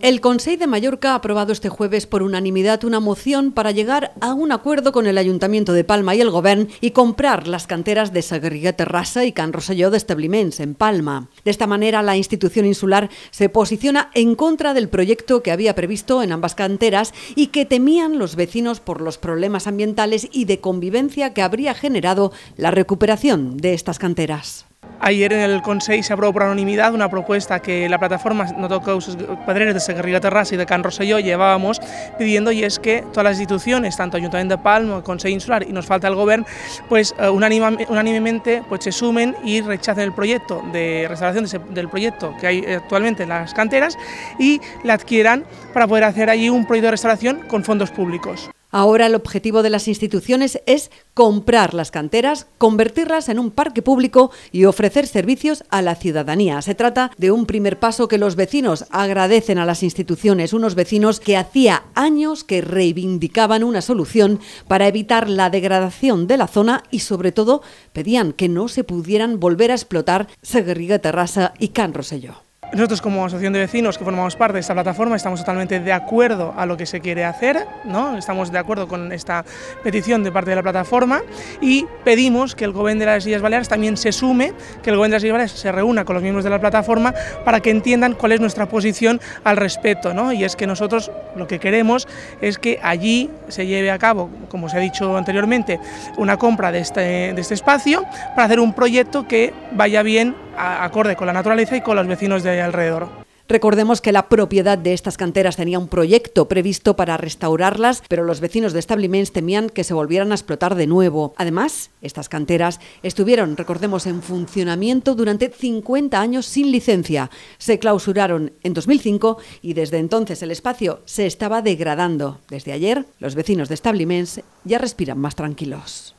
El Consejo de Mallorca ha aprobado este jueves por unanimidad una moción para llegar a un acuerdo con el Ayuntamiento de Palma y el Govern y comprar las canteras de Sagrià Terrassa y Can Rosselló Establiments en Palma. De esta manera, la institución insular se posiciona en contra del proyecto que había previsto en ambas canteras y que temían los vecinos por los problemas ambientales y de convivencia que habría generado la recuperación de estas canteras. Ayer en el Consejo se aprobó por anonimidad una propuesta que la plataforma No toca usos padreres de Segarriga Terrassa y de Can Rosselló llevábamos pidiendo y es que todas las instituciones, tanto Ayuntamiento de Palma, Consejo Insular y nos falta el Gobierno, pues eh, unánimemente pues, se sumen y rechacen el proyecto de restauración del proyecto que hay actualmente en las canteras y la adquieran para poder hacer allí un proyecto de restauración con fondos públicos. Ahora el objetivo de las instituciones es comprar las canteras, convertirlas en un parque público y ofrecer servicios a la ciudadanía. Se trata de un primer paso que los vecinos agradecen a las instituciones, unos vecinos que hacía años que reivindicaban una solución para evitar la degradación de la zona y sobre todo pedían que no se pudieran volver a explotar Seguerriga Terrasa y Can Rosselló. Nosotros como asociación de vecinos que formamos parte de esta plataforma estamos totalmente de acuerdo a lo que se quiere hacer, ¿no? estamos de acuerdo con esta petición de parte de la plataforma y pedimos que el Gobierno de las Islas Baleares también se sume, que el Gobierno de las Islas Baleares se reúna con los miembros de la plataforma para que entiendan cuál es nuestra posición al respecto. ¿no? Y es que nosotros lo que queremos es que allí se lleve a cabo, como se ha dicho anteriormente, una compra de este, este espacio para hacer un proyecto que vaya bien acorde con la naturaleza y con los vecinos de alrededor. Recordemos que la propiedad de estas canteras tenía un proyecto previsto para restaurarlas, pero los vecinos de Establiments temían que se volvieran a explotar de nuevo. Además, estas canteras estuvieron, recordemos, en funcionamiento durante 50 años sin licencia. Se clausuraron en 2005 y desde entonces el espacio se estaba degradando. Desde ayer, los vecinos de Establiments ya respiran más tranquilos.